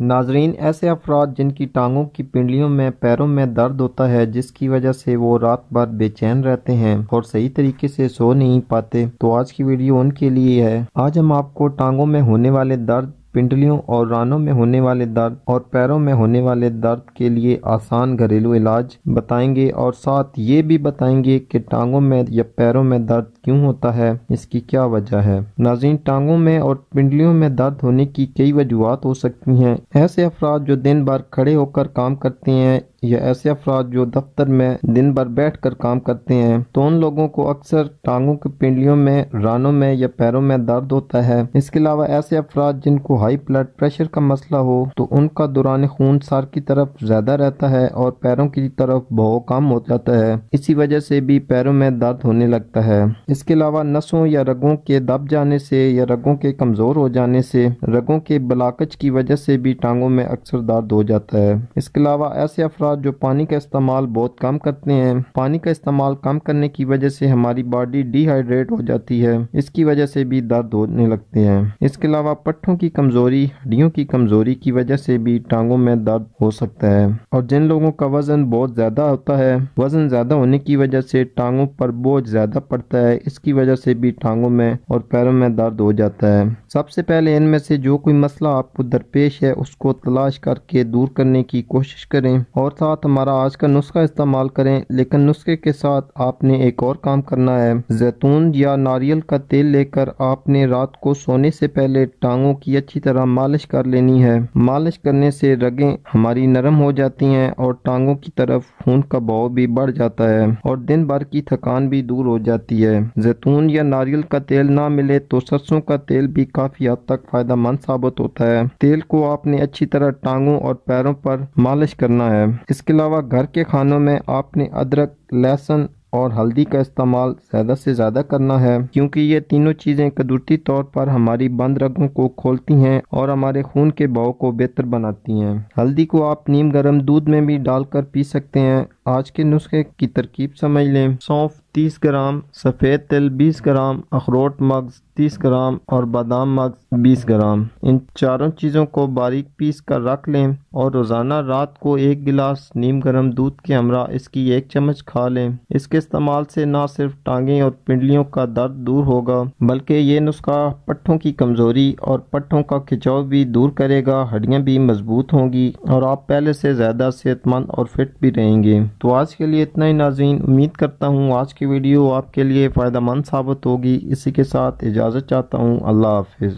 नाजरीन ऐसे अफराद जिनकी टांगों की पिंडलियों में पैरों में दर्द होता है जिसकी वजह से वो रात भर बेचैन रहते हैं और सही तरीके से सो नहीं पाते तो आज की वीडियो उनके लिए है आज हम आपको टांगों में होने वाले दर्द पिंडलियों और रानों में होने वाले दर्द और पैरों में होने वाले दर्द के लिए आसान घरेलू इलाज बताएंगे और साथ ये भी बताएंगे कि टांगों में या पैरों में दर्द क्यों होता है इसकी क्या वजह है नाजीन टांगों में और पिंडलियों में दर्द होने की कई वजूहत हो सकती हैं ऐसे अफराद जो दिन भर खड़े होकर काम करते हैं या ऐसे अफराद जो दफ्तर में दिन भर बैठ कर काम करते हैं तो उन लोगों को अक्सर टांगों की पिंडलियों में रानों में या पैरों में दर्द होता है इसके अलावा ऐसे अफराद जिनको हाई ब्लड प्रेशर का मसला हो तो उनका दौरान खून सार की तरफ ज्यादा रहता है और पैरों की तरफ बहु कम हो जाता है इसी वजह से भी पैरों में दर्द होने लगता है इसके अलावा नसों या रगों के दब जाने से या रगों के कमजोर हो जाने से रगों के बलाकच की वजह से भी टांगों में अक्सर दर्द हो जाता है इसके अलावा ऐसे अफराद अफराद जो पानी का इस्तेमाल बहुत कम करते हैं पानी का इस्तेमाल कम करने की वजह से हमारी बॉडी डिहाइड्रेट हो जाती है इसकी वजह से भी दर्द होने लगते हैं इसके अलावा पट्टों की कमजोरी हड्डियों की कमजोरी की वजह से भी टांगों में दर्द हो सकता है और जिन लोगों का वजन बहुत ज्यादा होता है वजन ज्यादा होने की वजह से टांगों पर बोझ ज्यादा पड़ता है इसकी वजह से भी टांगों में और पैरों में दर्द हो जाता है सबसे पहले इनमें से जो कोई मसला आपको दरपेश है उसको तलाश करके दूर करने की कोशिश करें और साथ हमारा आज का नुस्खा इस्तेमाल करें लेकिन नुस्खे के साथ आपने एक और काम करना है जैतून या नारियल का तेल लेकर आपने रात को सोने से पहले टांगों की अच्छी तरह मालिश कर लेनी है मालिश करने से रगें हमारी नरम हो जाती हैं और टांगों की तरफ खून का बहाव भी बढ़ जाता है और दिन भर की थकान भी दूर हो जाती है जैतून या नारियल का तेल ना मिले तो सरसों का तेल भी काफी हद तक मंद साबित होता है तेल को आपने अच्छी तरह टांगों और पैरों पर मालिश करना है इसके अलावा घर के खानों में आपने अदरक लहसुन और हल्दी का इस्तेमाल ज़्यादा से ज़्यादा करना है क्योंकि ये तीनों चीज़ें कदरती तौर पर हमारी बंद रगों को खोलती हैं और हमारे खून के भाव को बेहतर बनाती हैं हल्दी को आप नीम गर्म दूध में भी डालकर पी सकते हैं आज के नुस्खे की तरकीब समझ लें सौंफ तीस ग्राम सफ़ेद तिल बीस ग्राम अखरोट मग्स तीस ग्राम और बादाम मग्स बीस ग्राम इन चारों चीज़ों को बारीक पीस कर रख लें और रोज़ाना रात को एक गिलास नीम गर्म दूध के हमरा इसकी एक चम्मच खा लें इसके इस्तेमाल से ना सिर्फ टांगें और पिंडलियों का दर्द दूर होगा बल्कि ये नुस्खा पट्ठों की कमज़ोरी और पट्ठों का खिंचाव भी दूर करेगा हड्डियाँ भी मजबूत होंगी और आप पहले से ज़्यादा सेहतमंद और फिट भी रहेंगे तो आज के लिए इतना ही नाजीन उम्मीद करता हूँ आज की वीडियो आपके लिए फ़ायदा मंद साबित होगी इसी के साथ इजाज़त चाहता हूँ अल्लाह हाफिज़